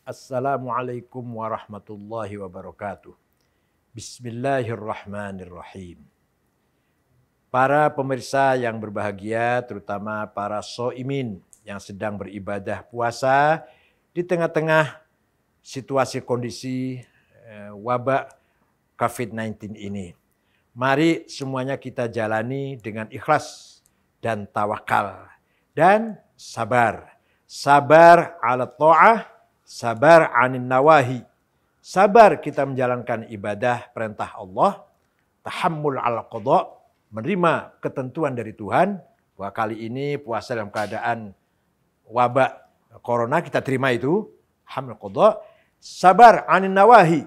Assalamualaikum warahmatullahi wabarakatuh. Bismillahirrahmanirrahim. Para pemirsa yang berbahagia, terutama para soimin yang sedang beribadah puasa di tengah-tengah situasi kondisi eh, wabak COVID-19 ini. Mari semuanya kita jalani dengan ikhlas dan tawakal dan sabar. Sabar ala ta'ah sabar anin nawahi. Sabar kita menjalankan ibadah perintah Allah, tahammul al qadha, menerima ketentuan dari Tuhan. Wah kali ini puasa dalam keadaan wabak corona kita terima itu, hamil qadha, sabar anin nawahi.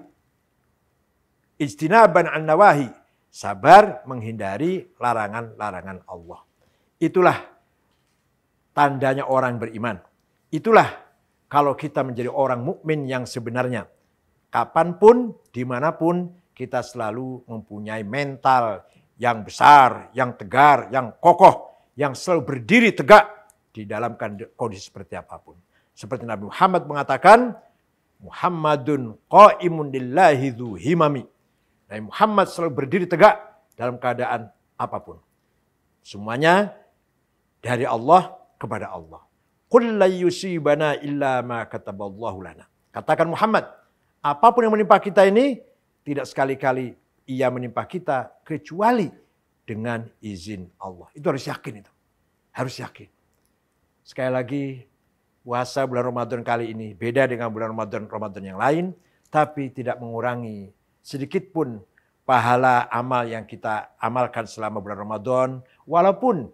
Ijtinaban an nawahi, sabar menghindari larangan-larangan Allah. Itulah tandanya orang beriman. Itulah kalau kita menjadi orang mukmin yang sebenarnya. Kapanpun, dimanapun, kita selalu mempunyai mental yang besar, yang tegar, yang kokoh, yang selalu berdiri tegak di dalam kan- kondisi seperti apapun. Seperti Nabi Muhammad mengatakan, Muhammadun qaimun lillahi dhu himami. Nabi Muhammad selalu berdiri tegak dalam keadaan apapun. Semuanya dari Allah kepada Allah yusibana illa ma kataballahu lana. Katakan Muhammad, apapun yang menimpa kita ini tidak sekali-kali ia menimpa kita kecuali dengan izin Allah. Itu harus yakin itu. Harus yakin. Sekali lagi, puasa bulan Ramadan kali ini beda dengan bulan Ramadan Ramadan yang lain, tapi tidak mengurangi sedikit pun pahala amal yang kita amalkan selama bulan Ramadan, walaupun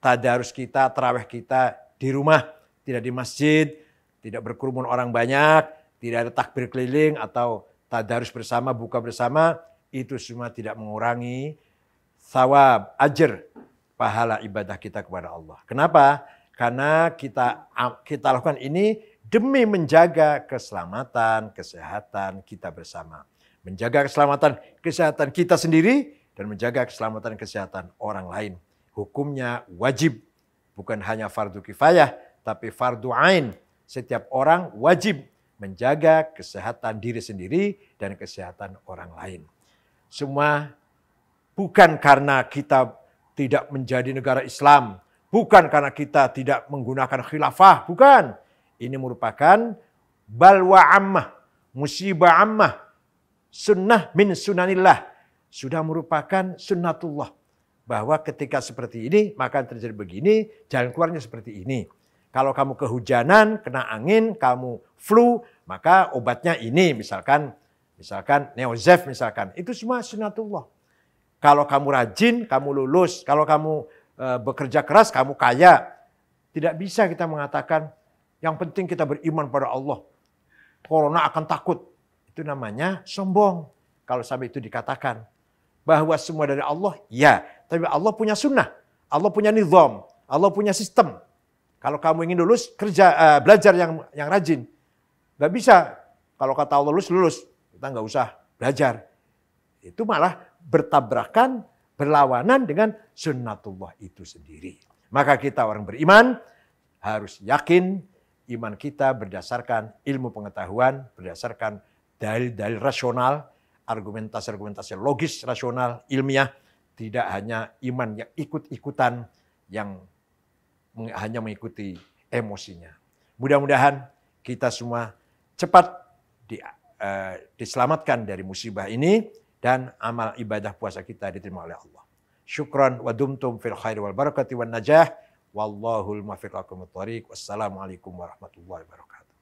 tadarus kita, terawih kita di rumah, tidak di masjid, tidak berkerumun orang banyak, tidak ada takbir keliling atau tak harus bersama, buka bersama, itu semua tidak mengurangi sawab, ajar, pahala ibadah kita kepada Allah. Kenapa? Karena kita kita lakukan ini demi menjaga keselamatan, kesehatan kita bersama. Menjaga keselamatan, kesehatan kita sendiri dan menjaga keselamatan, kesehatan orang lain. Hukumnya wajib Bukan hanya fardu kifayah, tapi fardu ain. Setiap orang wajib menjaga kesehatan diri sendiri dan kesehatan orang lain. Semua bukan karena kita tidak menjadi negara Islam, bukan karena kita tidak menggunakan khilafah, bukan. Ini merupakan balwa ammah, musibah ammah, sunnah min sunanillah. Sudah merupakan sunnatullah bahwa ketika seperti ini maka terjadi begini, jalan keluarnya seperti ini. Kalau kamu kehujanan, kena angin, kamu flu, maka obatnya ini misalkan misalkan Neozef misalkan. Itu semua sunatullah. Kalau kamu rajin, kamu lulus, kalau kamu e, bekerja keras, kamu kaya. Tidak bisa kita mengatakan yang penting kita beriman pada Allah. Corona akan takut. Itu namanya sombong kalau sampai itu dikatakan bahwa semua dari Allah? Ya, tapi Allah punya sunnah, Allah punya nizam, Allah punya sistem. Kalau kamu ingin lulus, kerja uh, belajar yang yang rajin. Gak bisa. Kalau kata Allah lulus, lulus. Kita nggak usah belajar. Itu malah bertabrakan, berlawanan dengan sunnatullah itu sendiri. Maka kita orang beriman harus yakin iman kita berdasarkan ilmu pengetahuan, berdasarkan dalil-dalil rasional, argumentasi-argumentasi logis, rasional, ilmiah, tidak hanya iman yang ikut-ikutan yang hanya mengikuti emosinya. Mudah-mudahan kita semua cepat di, uh, diselamatkan dari musibah ini dan amal ibadah puasa kita diterima oleh Allah. Syukran wa dumtum fil khair wal barakati wan najah. Wallahul muwaffiq lakum Wassalamualaikum warahmatullahi wabarakatuh.